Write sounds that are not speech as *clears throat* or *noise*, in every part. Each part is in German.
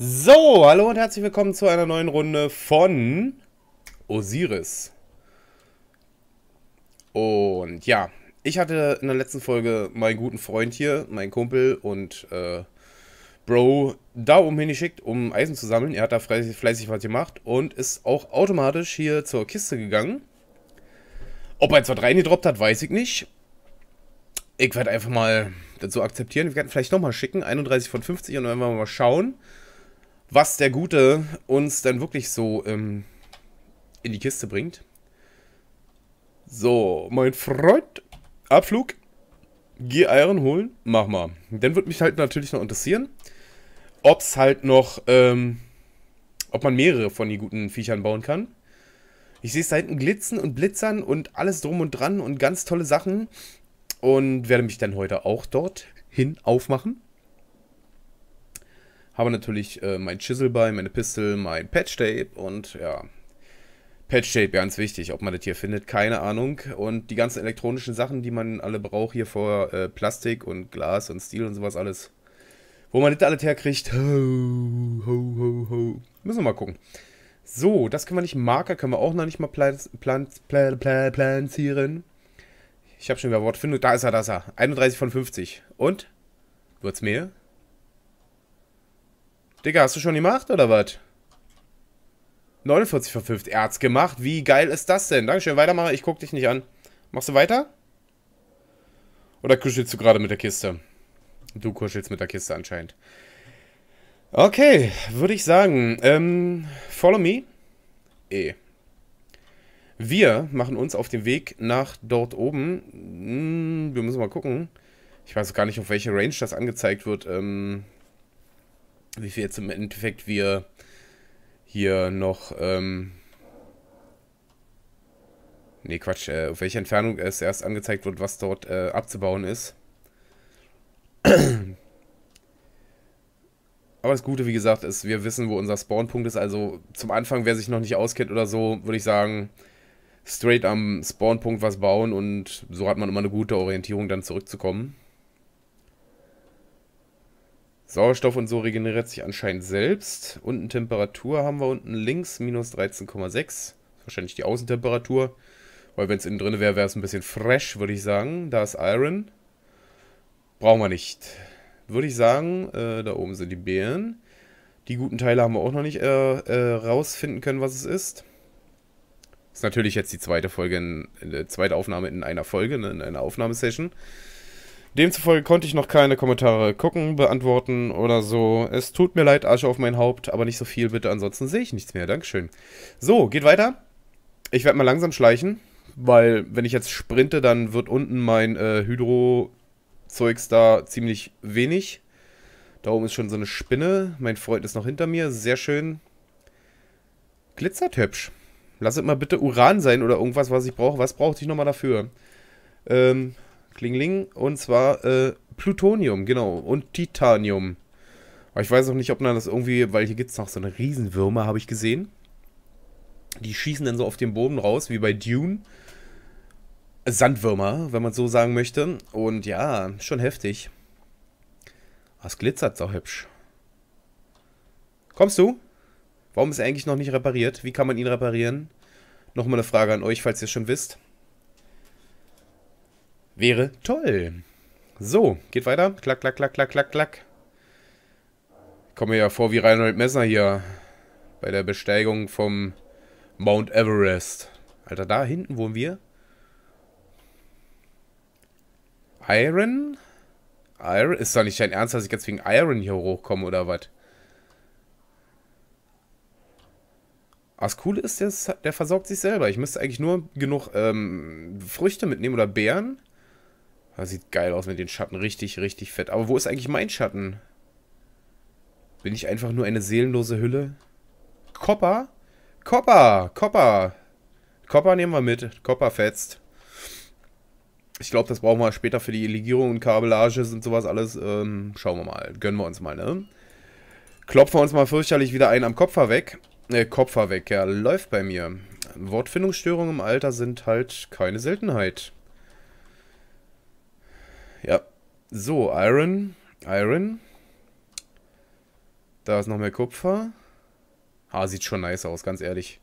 So, hallo und herzlich willkommen zu einer neuen Runde von Osiris. Und ja, ich hatte in der letzten Folge meinen guten Freund hier, meinen Kumpel und äh, Bro da oben hingeschickt, um Eisen zu sammeln. Er hat da fleißig, fleißig was gemacht und ist auch automatisch hier zur Kiste gegangen. Ob er jetzt was reingedroppt hat, weiß ich nicht. Ich werde einfach mal dazu akzeptieren. Wir werden vielleicht nochmal schicken, 31 von 50 und dann werden wir mal schauen was der Gute uns dann wirklich so ähm, in die Kiste bringt. So, mein Freund, Abflug, geh Eieren holen, mach mal. Dann würde mich halt natürlich noch interessieren, ob es halt noch, ähm, ob man mehrere von den guten Viechern bauen kann. Ich sehe es da hinten glitzen und blitzern und alles drum und dran und ganz tolle Sachen. Und werde mich dann heute auch dort hin aufmachen. Habe natürlich äh, mein Chisel bei, meine Pistol, mein Patch-Tape und ja, Patch-Tape, ganz wichtig, ob man das hier findet, keine Ahnung. Und die ganzen elektronischen Sachen, die man alle braucht, hier vor äh, Plastik und Glas und Stil und sowas alles. Wo man das alles herkriegt, ho, ho, ho, ho. Müssen wir mal gucken. So, das können wir nicht, Marker können wir auch noch nicht mal plant, plant, plant, plant, plantieren. Ich habe schon wieder Wortfindung, da ist er, da ist er. 31 von 50. Und? Wird's mehr? Digga, hast du schon gemacht oder was? 49 verpfifft. Er hat's gemacht. Wie geil ist das denn? Dankeschön, Weitermache. Ich guck dich nicht an. Machst du weiter? Oder kuschelst du gerade mit der Kiste? Du kuschelst mit der Kiste anscheinend. Okay, würde ich sagen. Ähm, follow me. E. Wir machen uns auf den Weg nach dort oben. Hm, wir müssen mal gucken. Ich weiß gar nicht, auf welche Range das angezeigt wird. Ähm, wie viel jetzt im Endeffekt wir hier noch, ähm, ne Quatsch, äh, auf welche Entfernung es erst angezeigt wird, was dort äh, abzubauen ist. *clears throat* Aber das Gute, wie gesagt, ist, wir wissen, wo unser Spawnpunkt ist. Also zum Anfang, wer sich noch nicht auskennt oder so, würde ich sagen, straight am Spawnpunkt was bauen und so hat man immer eine gute Orientierung, dann zurückzukommen. Sauerstoff und so regeneriert sich anscheinend selbst. Unten Temperatur haben wir unten links, minus 13,6. Wahrscheinlich die Außentemperatur. Weil wenn es innen drin wäre, wäre es ein bisschen fresh, würde ich sagen. Da ist Iron. Brauchen wir nicht. Würde ich sagen, äh, da oben sind die Beeren. Die guten Teile haben wir auch noch nicht äh, äh, rausfinden können, was es ist. Ist natürlich jetzt die zweite Folge, in, zweite Aufnahme in einer Folge, ne, in einer Aufnahmesession. Demzufolge konnte ich noch keine Kommentare gucken, beantworten oder so. Es tut mir leid, Asche auf mein Haupt, aber nicht so viel bitte, ansonsten sehe ich nichts mehr. Dankeschön. So, geht weiter. Ich werde mal langsam schleichen, weil wenn ich jetzt sprinte, dann wird unten mein äh, Hydro-Zeugs da ziemlich wenig. Da oben ist schon so eine Spinne. Mein Freund ist noch hinter mir. Sehr schön. Glitzert hübsch. Lasset mal bitte Uran sein oder irgendwas, was ich brauche. Was brauchte ich nochmal dafür? Ähm, Klingling. Und zwar äh, Plutonium, genau. Und Titanium. Aber ich weiß auch nicht, ob man das irgendwie, weil hier gibt es noch so eine Riesenwürmer, habe ich gesehen. Die schießen dann so auf den Boden raus, wie bei Dune. Sandwürmer, wenn man so sagen möchte. Und ja, schon heftig. Das glitzert so hübsch. Kommst du? Warum ist er eigentlich noch nicht repariert? Wie kann man ihn reparieren? Nochmal eine Frage an euch, falls ihr es schon wisst. Wäre toll. So, geht weiter. Klack, klack, klack, klack, klack, klack. komme mir ja vor wie Reinhold Messner hier bei der Besteigung vom Mount Everest. Alter, da hinten wohnen wir. Iron? Iron? Ist doch nicht dein Ernst, dass ich jetzt wegen Iron hier hochkomme oder was? Das Coole ist, der, der versorgt sich selber. Ich müsste eigentlich nur genug ähm, Früchte mitnehmen oder Beeren. Das sieht geil aus mit den Schatten. Richtig, richtig fett. Aber wo ist eigentlich mein Schatten? Bin ich einfach nur eine seelenlose Hülle? Kopper? Kopper! Kopper! Kopper nehmen wir mit. Kopper fetzt. Ich glaube, das brauchen wir später für die Legierung und Kabellage und sowas alles. Ähm, schauen wir mal. Gönnen wir uns mal, ne? Klopfen wir uns mal fürchterlich wieder einen am Kopfer weg. Äh, Kopfer weg, ja. Läuft bei mir. Wortfindungsstörungen im Alter sind halt keine Seltenheit. Ja. So, Iron. Iron. Da ist noch mehr Kupfer. Ah, sieht schon nice aus, ganz ehrlich.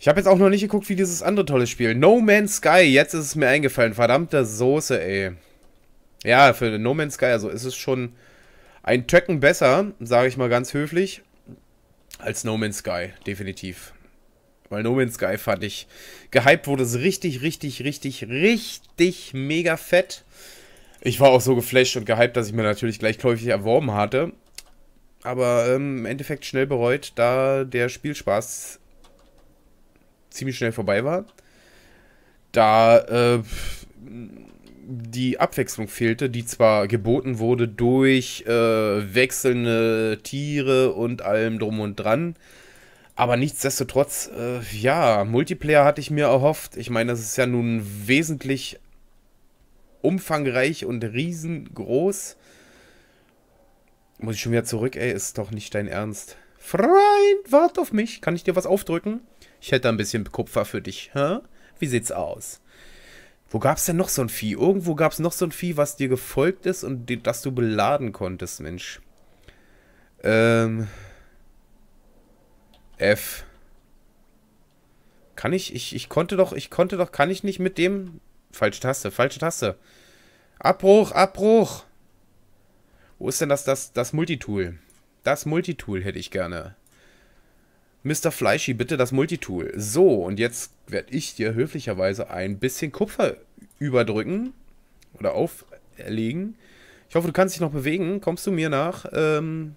Ich habe jetzt auch noch nicht geguckt, wie dieses andere tolle Spiel. No Man's Sky, jetzt ist es mir eingefallen. Verdammte Soße, ey. Ja, für No Man's Sky, also ist es schon ein Töcken besser, sage ich mal ganz höflich, als No Man's Sky, definitiv. Weil No Man's Sky fand ich, gehypt wurde es richtig, richtig, richtig, richtig mega fett. Ich war auch so geflasht und gehypt, dass ich mir natürlich gleichläufig erworben hatte. Aber ähm, im Endeffekt schnell bereut, da der Spielspaß ziemlich schnell vorbei war. Da äh, die Abwechslung fehlte, die zwar geboten wurde durch äh, wechselnde Tiere und allem drum und dran. Aber nichtsdestotrotz, äh, ja, Multiplayer hatte ich mir erhofft. Ich meine, das ist ja nun wesentlich umfangreich und riesengroß. Muss ich schon wieder zurück, ey, ist doch nicht dein Ernst. Freund, wart auf mich. Kann ich dir was aufdrücken? Ich hätte ein bisschen Kupfer für dich, hä? Wie sieht's aus? Wo gab's denn noch so ein Vieh? Irgendwo gab's noch so ein Vieh, was dir gefolgt ist und das du beladen konntest, Mensch. Ähm, F. Kann ich, ich, ich konnte doch, ich konnte doch, kann ich nicht mit dem... Falsche Taste, falsche Taste. Abbruch, Abbruch. Wo ist denn das, das, das Multitool? Das Multitool hätte ich gerne. Mr. Fleischy, bitte das Multitool. So, und jetzt werde ich dir höflicherweise ein bisschen Kupfer überdrücken oder auferlegen. Ich hoffe, du kannst dich noch bewegen. Kommst du mir nach? Ähm,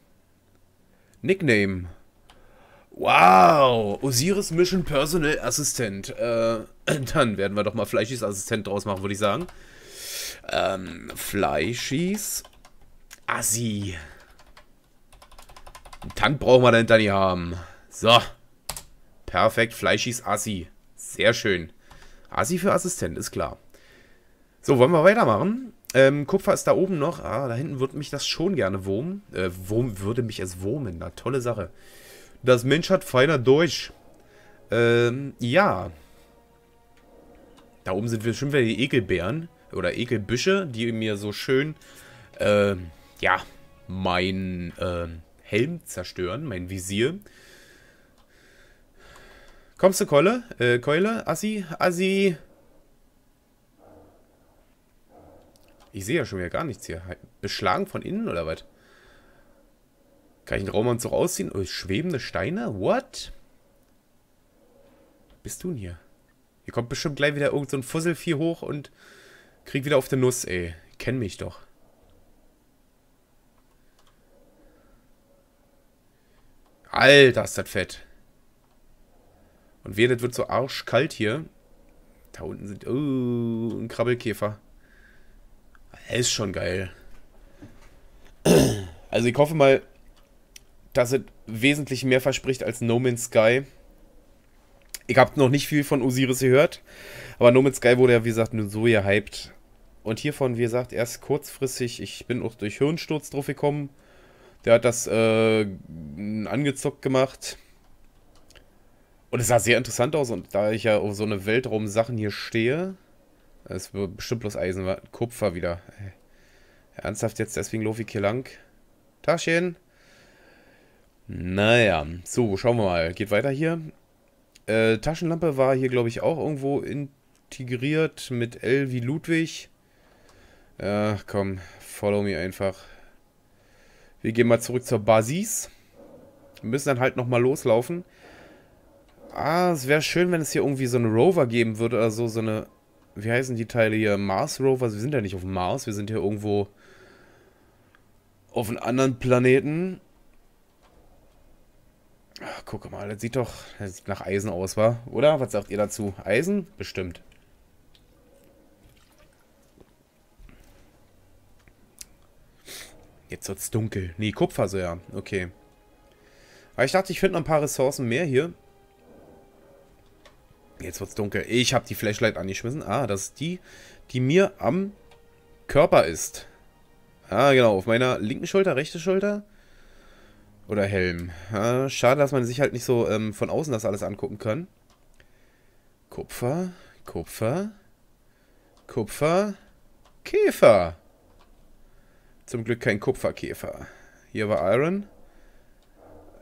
Nickname. Wow, Osiris Mission Personal Assistant. Äh, *clears throat* dann werden wir doch mal Fleischis Assistent draus machen, würde ich sagen. Ähm, Fleischis Assi. Einen Tank brauchen wir dahinter nicht haben. So. Perfekt, Fleischis Assi. Sehr schön. Assi für Assistent, ist klar. So, wollen wir weitermachen? Ähm, Kupfer ist da oben noch. Ah, da hinten würde mich das schon gerne wurmen. Äh, wurm würde mich es wurmen. Na, tolle Sache. Das Mensch hat feiner Deutsch. Ähm, ja. Da oben sind bestimmt wieder die Ekelbären. Oder Ekelbüsche, die mir so schön, ähm, ja, mein äh, Helm zerstören, mein Visier. Kommst du, Keule? Äh, Keule? Assi? Assi? Ich sehe ja schon wieder gar nichts hier. Beschlagen von innen oder was? Kann ich den Raumanzug ausziehen? Oh, schwebende Steine? What? Was Bist du denn hier? Hier kommt bestimmt gleich wieder irgend so ein Fusselvieh hoch und krieg wieder auf den Nuss, ey. Kenn mich doch. Alter, ist das fett. Und wehe, das wird so arschkalt hier. Da unten sind... Oh, ein Krabbelkäfer. Er ist schon geil. Also ich hoffe mal, dass es wesentlich mehr verspricht als No Man's Sky. Ich habe noch nicht viel von Osiris gehört, aber No Man's Sky wurde ja, wie gesagt, nur so gehypt. Und hiervon, wie gesagt, erst kurzfristig, ich bin auch durch Hirnsturz drauf gekommen. Der hat das äh, angezockt gemacht. Und es sah sehr interessant aus. Und da ich ja auf so eine Weltraum-Sachen hier stehe, das ist bestimmt bloß Eisen, Kupfer wieder. Äh, ernsthaft jetzt, deswegen laufe ich hier lang. Taschen! Naja, so, schauen wir mal. Geht weiter hier. Äh, Taschenlampe war hier, glaube ich, auch irgendwo integriert mit L wie Ludwig. Äh, komm, follow me einfach. Wir gehen mal zurück zur Basis. Wir müssen dann halt nochmal loslaufen. Ah, es wäre schön, wenn es hier irgendwie so einen Rover geben würde oder so, so eine... Wie heißen die Teile hier? Mars Rover? wir sind ja nicht auf dem Mars, wir sind hier irgendwo auf einem anderen Planeten guck mal, das sieht doch das sieht nach Eisen aus, war, oder? Was sagt ihr dazu? Eisen? Bestimmt. Jetzt wird's dunkel. Nee, Kupfer so, ja. Okay. Aber ich dachte, ich finde noch ein paar Ressourcen mehr hier. Jetzt wird's dunkel. Ich habe die Flashlight angeschmissen. Ah, das ist die, die mir am Körper ist. Ah, genau. Auf meiner linken Schulter, rechte Schulter. Oder Helm. Ja, schade, dass man sich halt nicht so ähm, von außen das alles angucken kann. Kupfer, Kupfer, Kupfer, Käfer. Zum Glück kein Kupferkäfer. Hier war Iron.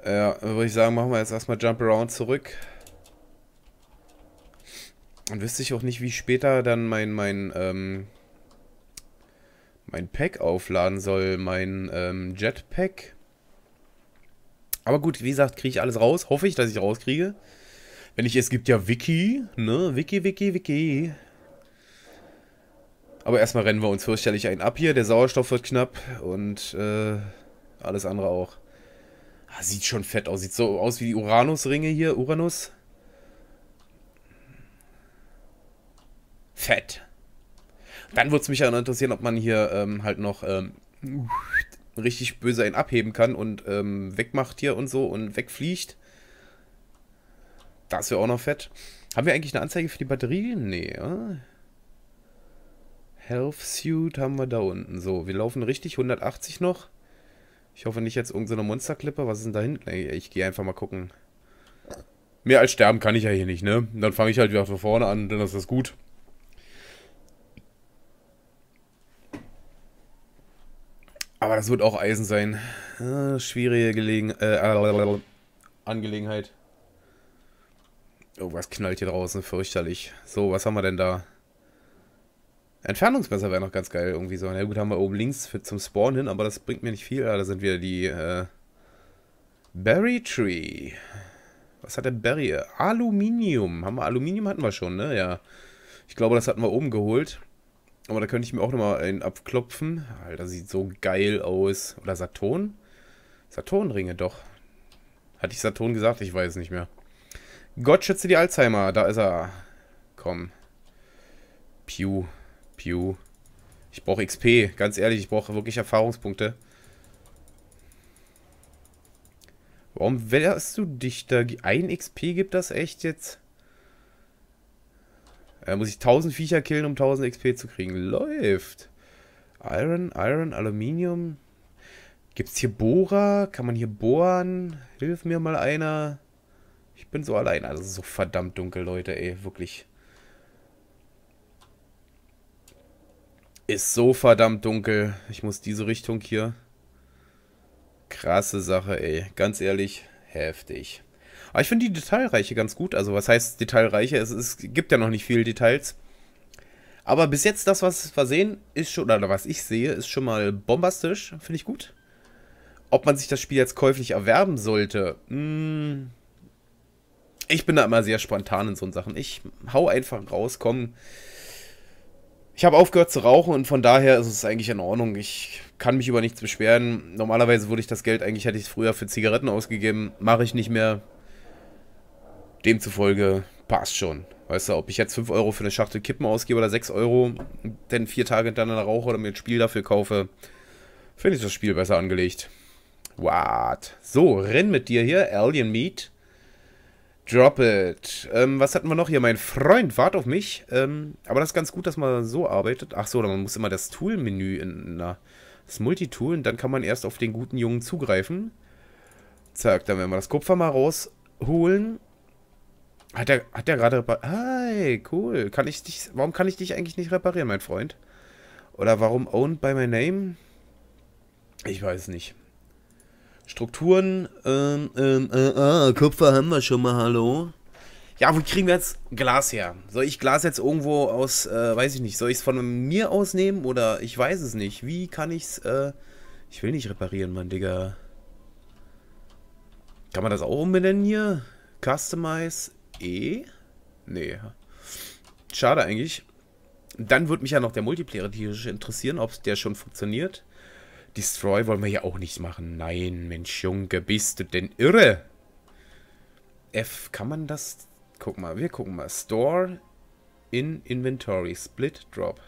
Ja, würde ich sagen, machen wir jetzt erstmal Jump Around zurück. Und wüsste ich auch nicht, wie später dann mein, mein, ähm, mein Pack aufladen soll. Mein ähm, Jetpack. Aber gut, wie gesagt, kriege ich alles raus. Hoffe ich, dass ich rauskriege. Wenn ich, es gibt ja Wiki, ne? Wiki, Wiki, Wiki. Aber erstmal rennen wir uns fürchterlich einen ab hier. Der Sauerstoff wird knapp und äh, alles andere auch. Ah, sieht schon fett aus. Sieht so aus wie die Uranus-Ringe hier. Uranus. Fett. Dann würde es mich ja interessieren, ob man hier ähm, halt noch ähm, richtig böse einen abheben kann und ähm, wegmacht hier und so und wegfliegt. Das wäre auch noch fett. Haben wir eigentlich eine Anzeige für die Batterie? Nee, ja? Health Suit haben wir da unten. So, wir laufen richtig, 180 noch. Ich hoffe nicht jetzt irgendeine so Monsterklippe. Was ist denn da hinten? Ich gehe einfach mal gucken. Mehr als sterben kann ich ja hier nicht, ne? Dann fange ich halt wieder von vorne an, dann ist das gut. Aber das wird auch Eisen sein. Äh, schwierige Gelegen äh, Angelegenheit. Irgendwas oh, knallt hier draußen? Fürchterlich. So, was haben wir denn da? Entfernungsmesser wäre noch ganz geil irgendwie so. Na gut, haben wir oben links für, zum Spawn hin, aber das bringt mir nicht viel. Ah, da sind wieder die äh, Berry Tree. Was hat der Berry? Aluminium. Haben wir Aluminium hatten wir schon, ne? Ja. Ich glaube, das hatten wir oben geholt. Aber da könnte ich mir auch nochmal einen abklopfen. Alter, sieht so geil aus. Oder Saturn? Saturnringe doch. Hatte ich Saturn gesagt? Ich weiß nicht mehr. Gott schütze die Alzheimer. Da ist er. Komm. Pew. Pew. Ich brauche XP. Ganz ehrlich, ich brauche wirklich Erfahrungspunkte. Warum wärst du dich da? Ein XP gibt das echt jetzt? Da muss ich 1000 Viecher killen, um 1000 XP zu kriegen. Läuft. Iron, Iron, Aluminium. Gibt's hier Bohrer? Kann man hier bohren? Hilf mir mal einer. Ich bin so allein. Also so verdammt dunkel, Leute, ey. Wirklich. Ist so verdammt dunkel. Ich muss diese Richtung hier. Krasse Sache, ey. Ganz ehrlich, heftig. Aber ich finde die Detailreiche ganz gut. Also, was heißt Detailreiche? Es, es gibt ja noch nicht viele Details. Aber bis jetzt das, was wir sehen, ist schon, oder was ich sehe, ist schon mal bombastisch. Finde ich gut. Ob man sich das Spiel jetzt käuflich erwerben sollte, mh, hm. ich bin da immer sehr spontan in so Sachen. Ich hau einfach raus, komm. Ich habe aufgehört zu rauchen und von daher ist es eigentlich in Ordnung. Ich kann mich über nichts beschweren. Normalerweise würde ich das Geld eigentlich, hätte ich es früher für Zigaretten ausgegeben. Mache ich nicht mehr. Demzufolge passt schon. Weißt du, ob ich jetzt 5 Euro für eine Schachtel Kippen ausgebe oder 6 Euro, denn 4 Tage hintereinander rauche oder mir ein Spiel dafür kaufe, finde ich das Spiel besser angelegt. What? So, renn mit dir hier, Alien Meat. Drop it. Ähm, was hatten wir noch hier? Mein Freund, wart auf mich. Ähm, aber das ist ganz gut, dass man so arbeitet. Ach so, man muss immer das Tool-Menü in na, das Multitool und dann kann man erst auf den guten Jungen zugreifen. Zack, dann werden wir das Kupfer mal rausholen. Hat er, hat er gerade repariert? Hi, cool. Kann ich dich, warum kann ich dich eigentlich nicht reparieren, mein Freund? Oder warum Owned by My Name? Ich weiß nicht. Strukturen, ähm, ähm, äh, äh, Kupfer haben wir schon mal, hallo? Ja, wo kriegen wir jetzt Glas her? Soll ich Glas jetzt irgendwo aus, äh, weiß ich nicht, soll ich es von mir aus nehmen oder ich weiß es nicht. Wie kann ich's, äh, ich will nicht reparieren, Mann, Digga. Kann man das auch umbenennen hier? Customize, E? Nee. Schade eigentlich. Dann würde mich ja noch der Multiplayer tierisch interessieren, ob der schon funktioniert. Destroy wollen wir ja auch nicht machen. Nein, Mensch, Junge, bist du denn irre? F, kann man das? Guck mal, wir gucken mal. Store in Inventory, Split Drop.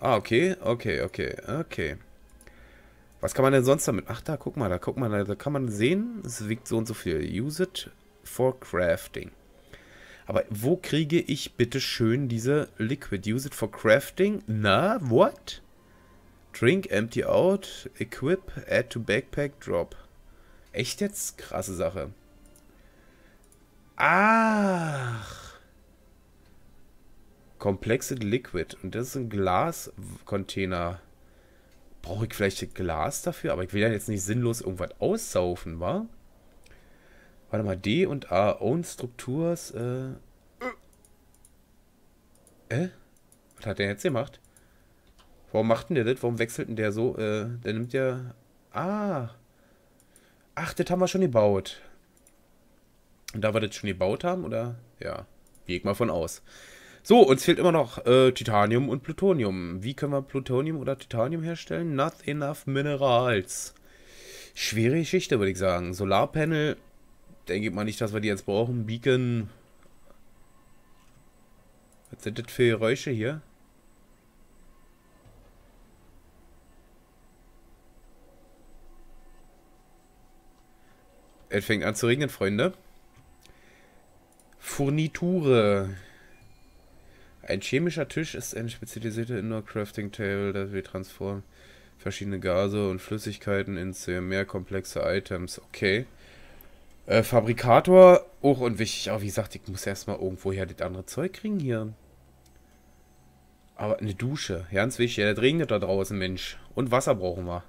Ah, okay, okay, okay, okay. Was kann man denn sonst damit? Ach, da, guck mal, da, guck mal, da, da kann man sehen, es wiegt so und so viel. Use it for Crafting. Aber wo kriege ich bitte schön diese Liquid? Use it for Crafting? Na, what? Drink, empty out, equip, add to backpack, drop. Echt jetzt? Krasse Sache. Ach. Complexed Liquid. Und das ist ein Glascontainer. Brauche ich vielleicht Glas dafür? Aber ich will ja jetzt nicht sinnlos irgendwas aussaufen, wa? Warte mal, D und A. Own Structures. Äh. Äh? Was hat der jetzt gemacht? Warum macht denn der das? Warum wechselt denn der so? Äh, der nimmt ja. Ah. Ach, das haben wir schon gebaut. Und da wir das schon gebaut haben, oder? Ja. Gehe mal von aus. So, uns fehlt immer noch äh, Titanium und Plutonium. Wie können wir Plutonium oder Titanium herstellen? Not enough minerals. Schwere Geschichte, würde ich sagen. Solarpanel denke ich mal nicht, dass wir die jetzt brauchen. Beacon. Was sind das für Geräusche hier? Es fängt an zu regnen, Freunde. Furniture. Ein chemischer Tisch ist ein spezialisierter Indoor-Crafting-Table, das wir transformen verschiedene Gase und Flüssigkeiten in mehr komplexe Items. Okay. Äh, Fabrikator, auch und wichtig. Aber wie gesagt, ich muss erstmal irgendwoher das andere Zeug kriegen hier. Aber eine Dusche, ganz wichtig. Ja, das regnet da draußen, Mensch. Und Wasser brauchen wir.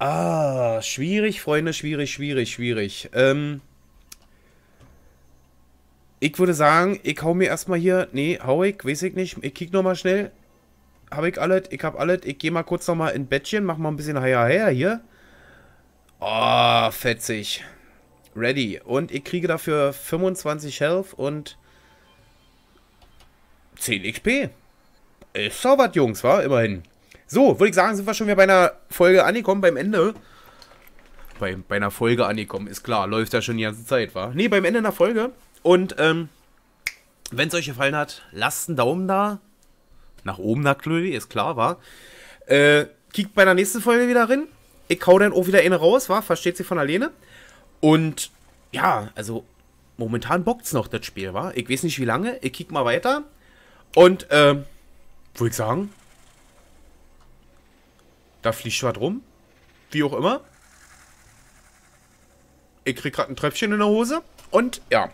Ah, schwierig, Freunde, schwierig, schwierig, schwierig. Ähm, ich würde sagen, ich hau mir erstmal hier, nee, hau ich, weiß ich nicht. Ich kick nochmal schnell. Hab ich alles? Ich hab alles. Ich gehe mal kurz nochmal in Bettchen, mach mal ein bisschen her her hier. Oh, fetzig. Ready. Und ich kriege dafür 25 Health und 10 XP. Ist so was, Jungs, war immerhin. So, würde ich sagen, sind wir schon wieder bei einer Folge angekommen, beim Ende. Bei, bei einer Folge angekommen, ist klar. Läuft ja schon die ganze Zeit, war. Nee, beim Ende einer Folge. Und, ähm, wenn es euch gefallen hat, lasst einen Daumen da. Nach oben natürlich, ist klar, war. Äh, kickt bei der nächsten Folge wieder rein. Ich hau dann auch wieder eine raus, war. Versteht sie von alleine. Und ja, also momentan bockt es noch, das Spiel, war. Ich weiß nicht wie lange, ich kick mal weiter. Und, ähm, würde ich sagen, da fliegt was rum. Wie auch immer. Ich krieg gerade ein Tröpfchen in der Hose. Und ja.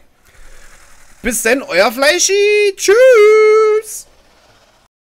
Bis denn, euer Fleischi. Tschüss.